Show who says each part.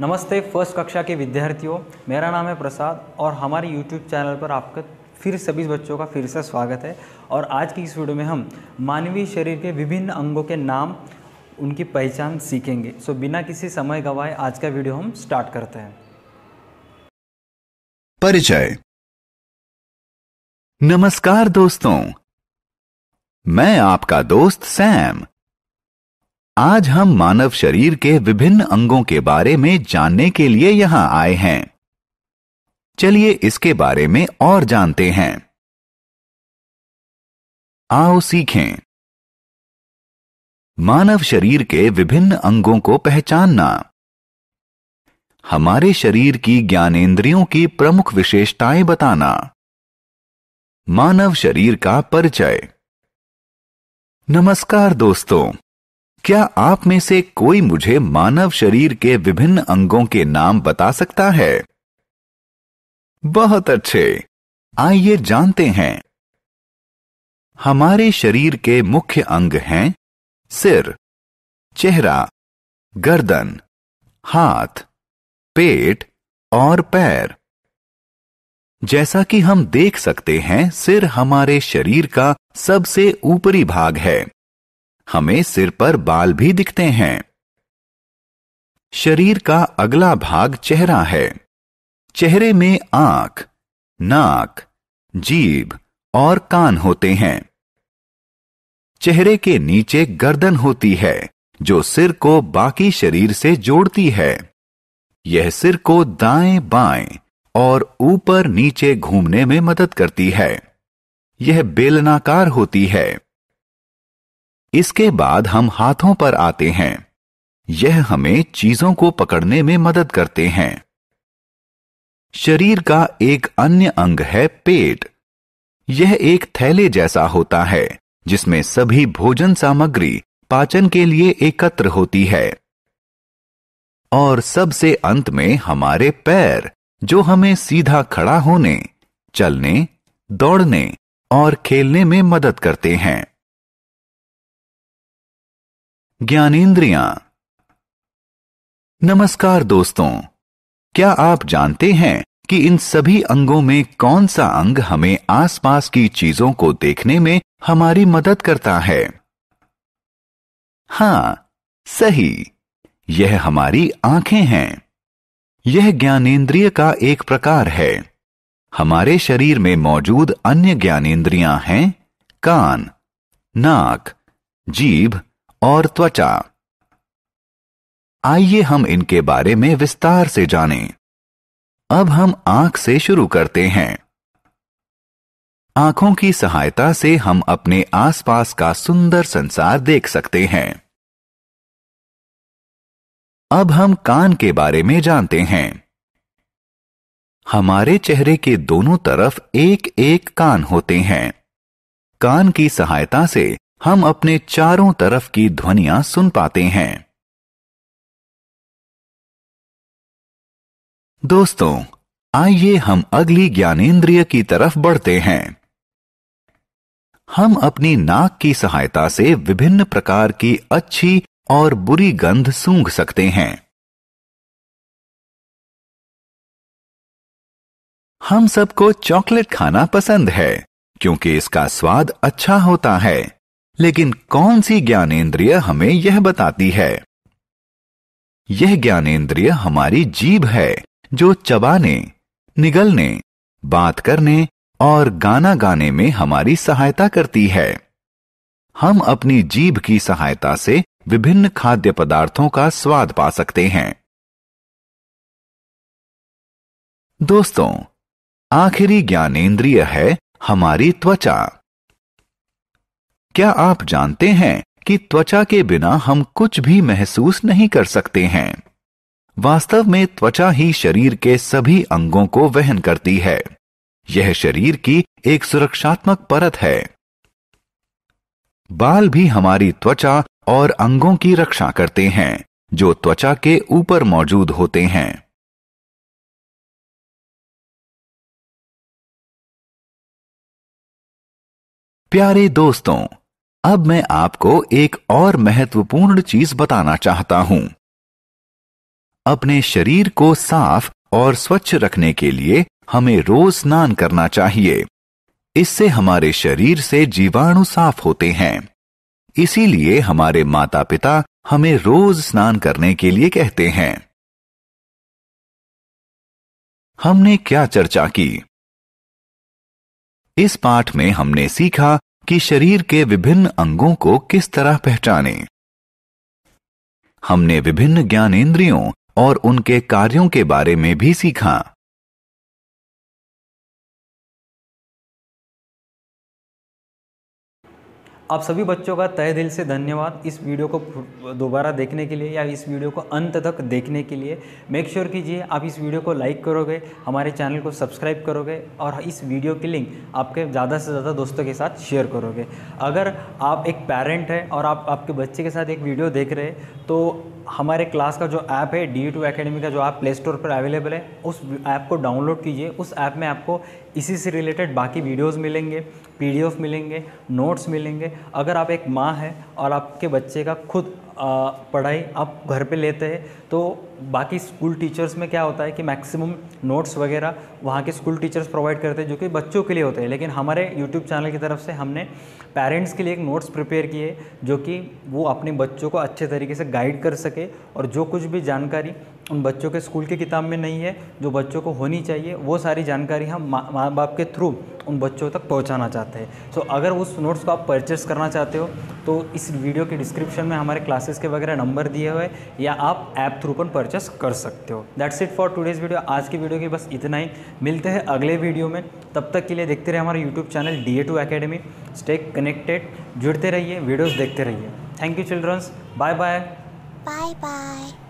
Speaker 1: नमस्ते फर्स्ट कक्षा के विद्यार्थियों मेरा नाम है प्रसाद और हमारे यूट्यूब चैनल पर आपका फिर सभी बच्चों का फिर से स्वागत है और आज की इस वीडियो में हम मानवीय शरीर के विभिन्न अंगों के नाम उनकी पहचान सीखेंगे सो बिना किसी समय गवाए आज का वीडियो हम स्टार्ट करते हैं
Speaker 2: परिचय नमस्कार दोस्तों मैं आपका दोस्त सैम आज हम मानव शरीर के विभिन्न अंगों के बारे में जानने के लिए यहां आए हैं चलिए इसके बारे में और
Speaker 3: जानते हैं आओ सीखें
Speaker 2: मानव शरीर के विभिन्न अंगों को पहचानना हमारे शरीर की ज्ञानेंद्रियों की प्रमुख विशेषताएं बताना मानव शरीर का परिचय नमस्कार दोस्तों क्या आप में से कोई मुझे मानव शरीर के विभिन्न अंगों के नाम बता सकता है बहुत अच्छे आइए जानते हैं हमारे शरीर के मुख्य अंग हैं सिर चेहरा गर्दन हाथ पेट और पैर जैसा कि हम देख सकते हैं सिर हमारे शरीर का सबसे ऊपरी भाग है हमें सिर पर बाल भी दिखते हैं शरीर का अगला भाग चेहरा है चेहरे में आंख, नाक जीभ और कान होते हैं चेहरे के नीचे गर्दन होती है जो सिर को बाकी शरीर से जोड़ती है यह सिर को दाएं बाएं और ऊपर नीचे घूमने में मदद करती है यह बेलनाकार होती है इसके बाद हम हाथों पर आते हैं यह हमें चीजों को पकड़ने में मदद करते हैं शरीर का एक अन्य अंग है पेट यह एक थैले जैसा होता है जिसमें सभी भोजन सामग्री पाचन के लिए एकत्र होती है और सबसे अंत में हमारे पैर जो हमें सीधा खड़ा होने चलने दौड़ने और खेलने में मदद करते हैं ज्ञानेन्द्रिया नमस्कार दोस्तों क्या आप जानते हैं कि इन सभी अंगों में कौन सा अंग हमें आसपास की चीजों को देखने में हमारी मदद करता है हां सही यह हमारी आंखें हैं यह ज्ञानेन्द्रिय का एक प्रकार है हमारे शरीर में मौजूद अन्य ज्ञानेन्द्रियां हैं कान नाक जीभ और त्वचा आइए हम इनके बारे में विस्तार से जानें। अब हम आंख से शुरू करते हैं आंखों की सहायता से हम अपने आसपास का सुंदर संसार देख सकते हैं अब हम कान के बारे में जानते हैं हमारे चेहरे के दोनों तरफ एक एक कान होते हैं कान की सहायता से हम अपने चारों तरफ की ध्वनियां सुन पाते हैं दोस्तों आइए हम अगली ज्ञानेन्द्रिय की तरफ बढ़ते हैं हम अपनी नाक की सहायता से विभिन्न प्रकार की अच्छी और बुरी गंध सूंघ सकते हैं
Speaker 3: हम सबको चॉकलेट खाना
Speaker 2: पसंद है क्योंकि इसका स्वाद अच्छा होता है लेकिन कौन सी ज्ञानेन्द्रिय हमें यह बताती है यह ज्ञानेन्द्रिय हमारी जीभ है जो चबाने निगलने बात करने और गाना गाने में हमारी सहायता करती है हम अपनी जीभ की सहायता से विभिन्न खाद्य पदार्थों का स्वाद पा सकते हैं
Speaker 3: दोस्तों आखिरी ज्ञानेन्द्रिय
Speaker 2: है हमारी त्वचा क्या आप जानते हैं कि त्वचा के बिना हम कुछ भी महसूस नहीं कर सकते हैं वास्तव में त्वचा ही शरीर के सभी अंगों को वहन करती है यह शरीर की एक सुरक्षात्मक परत है बाल भी हमारी त्वचा और अंगों की रक्षा करते हैं जो त्वचा के ऊपर मौजूद
Speaker 3: होते हैं प्यारे दोस्तों अब मैं आपको
Speaker 2: एक और महत्वपूर्ण चीज बताना चाहता हूं अपने शरीर को साफ और स्वच्छ रखने के लिए हमें रोज स्नान करना चाहिए इससे हमारे शरीर से जीवाणु साफ होते हैं इसीलिए हमारे माता पिता हमें रोज स्नान करने के लिए कहते हैं
Speaker 3: हमने क्या चर्चा की
Speaker 2: इस पाठ में हमने सीखा कि शरीर के विभिन्न अंगों को किस तरह पहचाने हमने विभिन्न ज्ञानेन्द्रियों और
Speaker 3: उनके कार्यों के बारे में भी सीखा
Speaker 1: आप सभी बच्चों का तय दिल से धन्यवाद इस वीडियो को दोबारा देखने के लिए या इस वीडियो को अंत तक देखने के लिए मेक श्योर कीजिए आप इस वीडियो को लाइक करोगे हमारे चैनल को सब्सक्राइब करोगे और इस वीडियो की लिंक आपके ज़्यादा से ज़्यादा दोस्तों के साथ शेयर करोगे अगर आप एक पेरेंट हैं और आप आपके बच्चे के साथ एक वीडियो देख रहे हैं तो हमारे क्लास का जो ऐप है डी टू अकेडमी का जो ऐप प्ले स्टोर पर अवेलेबल है उस ऐप को डाउनलोड कीजिए उस ऐप में आपको इसी से रिलेटेड बाकी वीडियोस मिलेंगे पीडीएफ मिलेंगे नोट्स मिलेंगे अगर आप एक माँ हैं और आपके बच्चे का खुद पढ़ाई आप घर पे लेते हैं तो बाकी स्कूल टीचर्स में क्या होता है कि मैक्सिमम नोट्स वगैरह वहाँ के स्कूल टीचर्स प्रोवाइड करते हैं जो कि बच्चों के लिए होते हैं लेकिन हमारे यूट्यूब चैनल की तरफ से हमने पेरेंट्स के लिए एक नोट्स प्रिपेयर किए जो कि वो अपने बच्चों को अच्छे तरीके से गाइड कर सके और जो कुछ भी जानकारी उन बच्चों के स्कूल की किताब में नहीं है जो बच्चों को होनी चाहिए वो सारी जानकारी हम माँ बाप के थ्रू उन बच्चों तक पहुँचाना चाहते हैं सो तो अगर उस नोट्स को आप परचेस करना चाहते हो तो इस वीडियो के डिस्क्रिप्शन में हमारे क्लासेस के वगैरह नंबर दिए हुए या आप ऐप थ्रू पर परचेस कर सकते हो that's it for today's video आज की वीडियो की बस इतना ही मिलते हैं अगले वीडियो में तब तक के लिए देखते रहे हमारे YouTube channel D A two academy stay connected जुड़ते रहिए वीडियोज़ देखते रहिए thank you childrens bye bye bye bye